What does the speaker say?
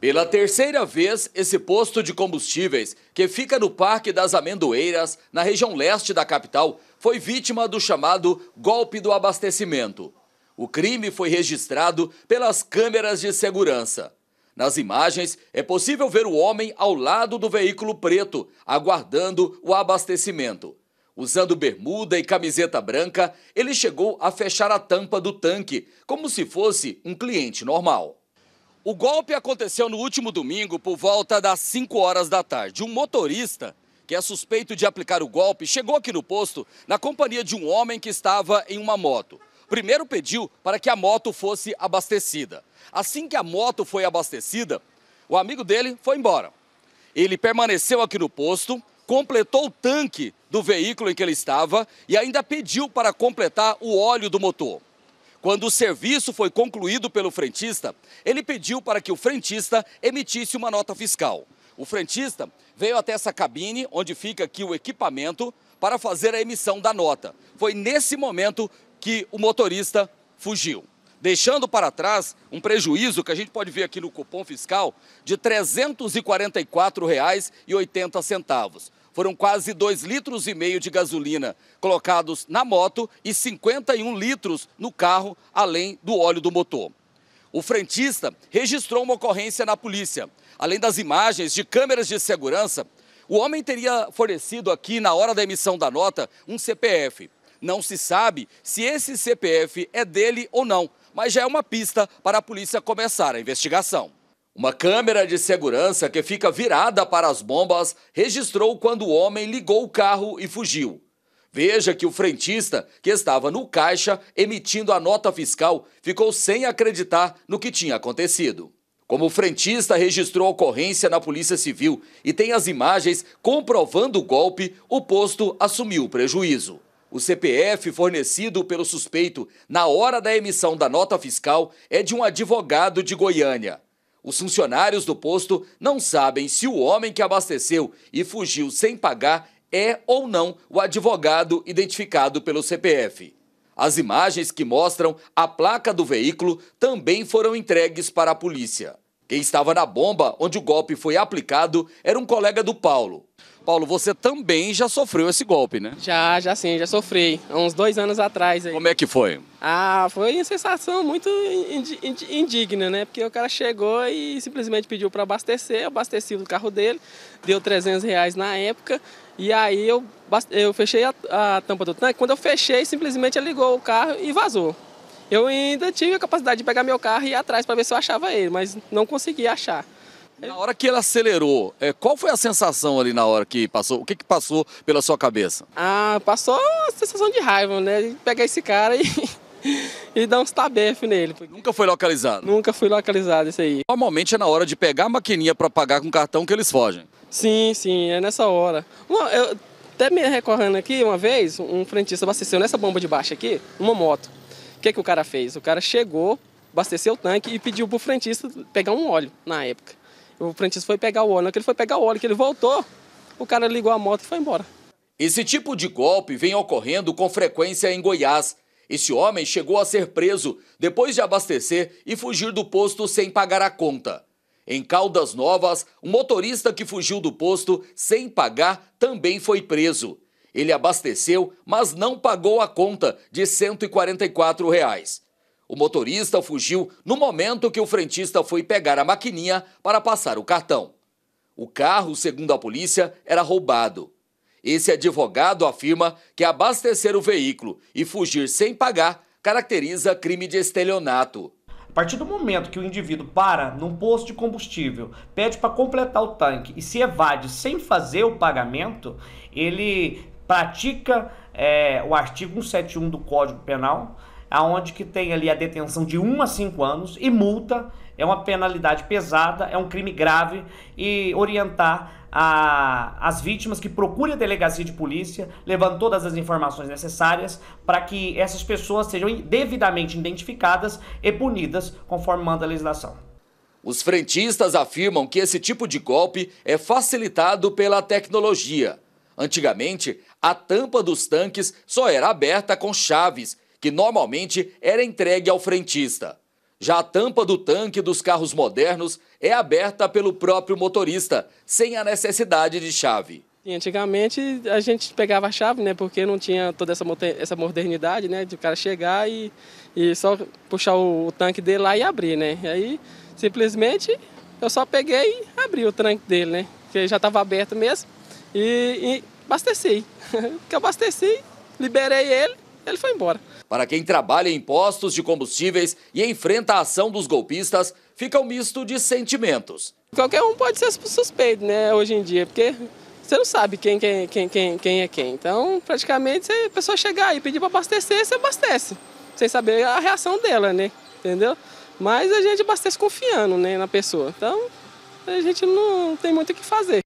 Pela terceira vez, esse posto de combustíveis, que fica no Parque das Amendoeiras, na região leste da capital, foi vítima do chamado golpe do abastecimento. O crime foi registrado pelas câmeras de segurança. Nas imagens, é possível ver o homem ao lado do veículo preto, aguardando o abastecimento. Usando bermuda e camiseta branca, ele chegou a fechar a tampa do tanque, como se fosse um cliente normal. O golpe aconteceu no último domingo por volta das 5 horas da tarde. Um motorista que é suspeito de aplicar o golpe chegou aqui no posto na companhia de um homem que estava em uma moto. Primeiro pediu para que a moto fosse abastecida. Assim que a moto foi abastecida, o amigo dele foi embora. Ele permaneceu aqui no posto, completou o tanque do veículo em que ele estava e ainda pediu para completar o óleo do motor. Quando o serviço foi concluído pelo frentista, ele pediu para que o frentista emitisse uma nota fiscal. O frentista veio até essa cabine, onde fica aqui o equipamento, para fazer a emissão da nota. Foi nesse momento que o motorista fugiu, deixando para trás um prejuízo que a gente pode ver aqui no cupom fiscal de R$ 344,80. Foram quase 2 litros e meio de gasolina colocados na moto e 51 litros no carro, além do óleo do motor. O frentista registrou uma ocorrência na polícia. Além das imagens de câmeras de segurança, o homem teria fornecido aqui, na hora da emissão da nota, um CPF. Não se sabe se esse CPF é dele ou não, mas já é uma pista para a polícia começar a investigação. Uma câmera de segurança que fica virada para as bombas registrou quando o homem ligou o carro e fugiu. Veja que o frentista, que estava no caixa emitindo a nota fiscal, ficou sem acreditar no que tinha acontecido. Como o frentista registrou a ocorrência na Polícia Civil e tem as imagens comprovando o golpe, o posto assumiu o prejuízo. O CPF fornecido pelo suspeito na hora da emissão da nota fiscal é de um advogado de Goiânia. Os funcionários do posto não sabem se o homem que abasteceu e fugiu sem pagar é ou não o advogado identificado pelo CPF. As imagens que mostram a placa do veículo também foram entregues para a polícia. Quem estava na bomba onde o golpe foi aplicado era um colega do Paulo. Paulo, você também já sofreu esse golpe, né? Já, já sim, já sofri. Há uns dois anos atrás. Aí. Como é que foi? Ah, foi uma sensação muito indigna, né? Porque o cara chegou e simplesmente pediu para abastecer, eu abasteci o carro dele, deu 300 reais na época, e aí eu, eu fechei a, a tampa do tanque. Quando eu fechei, simplesmente ligou o carro e vazou. Eu ainda tive a capacidade de pegar meu carro e ir atrás para ver se eu achava ele, mas não consegui achar. Na hora que ele acelerou, é, qual foi a sensação ali na hora que passou? O que, que passou pela sua cabeça? Ah, passou a sensação de raiva, né? De pegar esse cara e, e dar uns tabef nele. Nunca foi localizado? Nunca fui localizado, isso aí. Normalmente é na hora de pegar a maquininha para pagar com cartão que eles fogem. Sim, sim, é nessa hora. eu até me recorrendo aqui, uma vez, um frentista abasteceu nessa bomba de baixo aqui, uma moto. O que, é que o cara fez? O cara chegou, abasteceu o tanque e pediu pro frentista pegar um óleo na época. O frentista foi pegar o óleo. Na que ele foi pegar o óleo, que ele voltou, o cara ligou a moto e foi embora. Esse tipo de golpe vem ocorrendo com frequência em Goiás. Esse homem chegou a ser preso depois de abastecer e fugir do posto sem pagar a conta. Em Caldas Novas, um motorista que fugiu do posto sem pagar também foi preso. Ele abasteceu, mas não pagou a conta de R$ 144. Reais. O motorista fugiu no momento que o frentista foi pegar a maquininha para passar o cartão. O carro, segundo a polícia, era roubado. Esse advogado afirma que abastecer o veículo e fugir sem pagar caracteriza crime de estelionato. A partir do momento que o indivíduo para num posto de combustível, pede para completar o tanque e se evade sem fazer o pagamento, ele pratica é, o artigo 171 do Código Penal, aonde que tem ali a detenção de 1 a 5 anos e multa, é uma penalidade pesada, é um crime grave e orientar a, as vítimas que procurem a delegacia de polícia, levando todas as informações necessárias para que essas pessoas sejam devidamente identificadas e punidas conforme manda a legislação. Os frentistas afirmam que esse tipo de golpe é facilitado pela tecnologia. Antigamente, a tampa dos tanques só era aberta com chaves, que normalmente era entregue ao frentista. Já a tampa do tanque dos carros modernos é aberta pelo próprio motorista, sem a necessidade de chave. Antigamente a gente pegava a chave, né? Porque não tinha toda essa, essa modernidade, né? De o cara chegar e, e só puxar o, o tanque dele lá e abrir, né? E aí simplesmente eu só peguei e abri o tanque dele, né? Porque já estava aberto mesmo. E, e abasteci. que abasteci, liberei ele, ele foi embora. Para quem trabalha em postos de combustíveis e enfrenta a ação dos golpistas, fica um misto de sentimentos. Qualquer um pode ser suspeito, né, hoje em dia, porque você não sabe quem, quem, quem, quem, quem é quem. Então, praticamente, se a pessoa chegar e pedir para abastecer, você abastece, sem saber a reação dela, né, entendeu? Mas a gente abastece confiando né, na pessoa, então a gente não tem muito o que fazer.